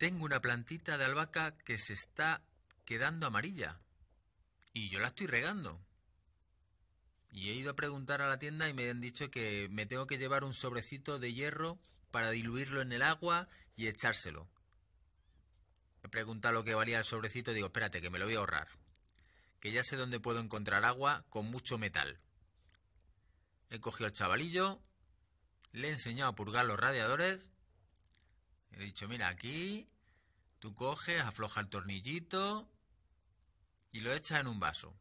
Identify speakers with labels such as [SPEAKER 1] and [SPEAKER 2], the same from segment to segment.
[SPEAKER 1] Tengo una plantita de albahaca que se está quedando amarilla. Y yo la estoy regando. Y he ido a preguntar a la tienda y me han dicho que me tengo que llevar un sobrecito de hierro para diluirlo en el agua y echárselo. Me preguntado lo que valía el sobrecito y digo, espérate, que me lo voy a ahorrar. Que ya sé dónde puedo encontrar agua con mucho metal. He cogido al chavalillo, le he enseñado a purgar los radiadores He dicho, mira, aquí tú coges, afloja el tornillito y lo echas en un vaso.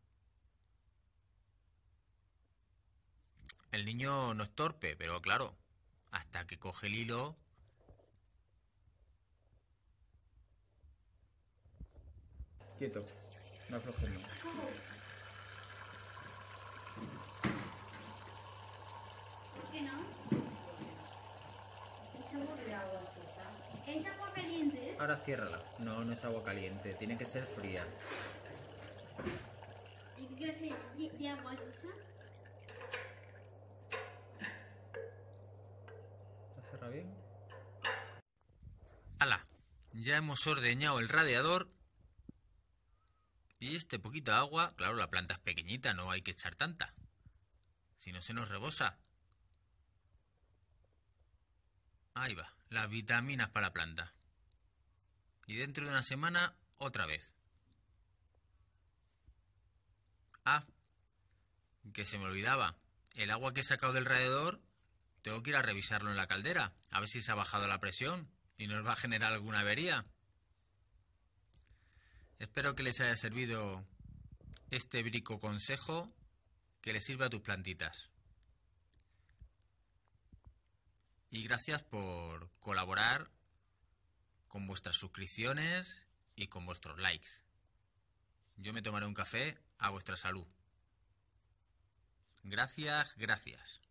[SPEAKER 1] El niño no es torpe, pero claro, hasta que coge el hilo... Quieto, no aflojes Ahora ciérrala. No, no es agua caliente. Tiene que ser fría. ¿Y qué de, agua ¿La cierra bien? ¡Hala! Ya hemos ordeñado el radiador. Y este poquito agua, claro, la planta es pequeñita, no hay que echar tanta. Si no se nos rebosa. Ahí va, las vitaminas para la planta. Y dentro de una semana, otra vez. Ah, que se me olvidaba. El agua que he sacado del radiador, tengo que ir a revisarlo en la caldera, a ver si se ha bajado la presión y nos va a generar alguna avería. Espero que les haya servido este brico consejo que les sirva a tus plantitas. Y gracias por colaborar con vuestras suscripciones y con vuestros likes. Yo me tomaré un café a vuestra salud. Gracias, gracias.